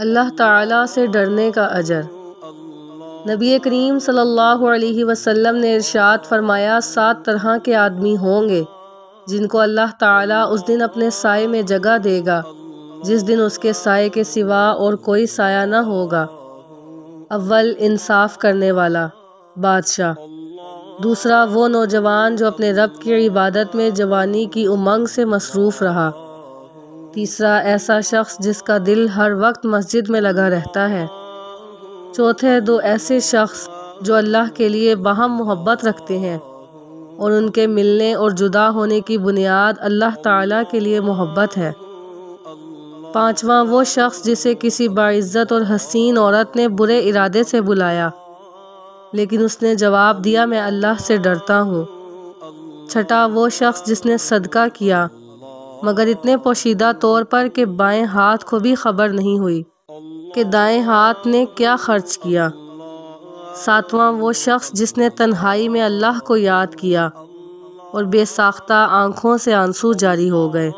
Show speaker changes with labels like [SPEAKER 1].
[SPEAKER 1] अल्लाह ताला से डरने का अजर नबी करीम सल्लल्लाहु अलैहि वसल्लम ने इरशाद फरमाया सात तरह के आदमी होंगे जिनको अल्लाह ताला उस दिन अपने साय में जगह देगा जिस दिन उसके साय के सिवा और कोई साया ना होगा अव्वल इंसाफ करने वाला बादशाह दूसरा वो नौजवान जो अपने रब की इबादत में जवानी की उमंग से मसरूफ़ रहा तीसरा ऐसा शख्स जिसका दिल हर वक्त मस्जिद में लगा रहता है चौथे दो ऐसे शख्स जो अल्लाह के लिए बहम मोहब्बत रखते हैं और उनके मिलने और जुदा होने की बुनियाद अल्लाह ताला के लिए मोहब्बत है पांचवा वो शख्स जिसे किसी बाज्ज़त और हसीन औरत ने बुरे इरादे से बुलाया लेकिन उसने जवाब दिया मैं अल्लाह से डरता हूँ छठा वो शख्स जिसने सदका किया मगर इतने पोशीदा तौर पर कि बाएं हाथ को भी खबर नहीं हुई कि दाएं हाथ ने क्या खर्च किया सातवां वो शख्स जिसने तन्हाई में अल्लाह को याद किया और बेसाख्ता आंखों से आंसू जारी हो गए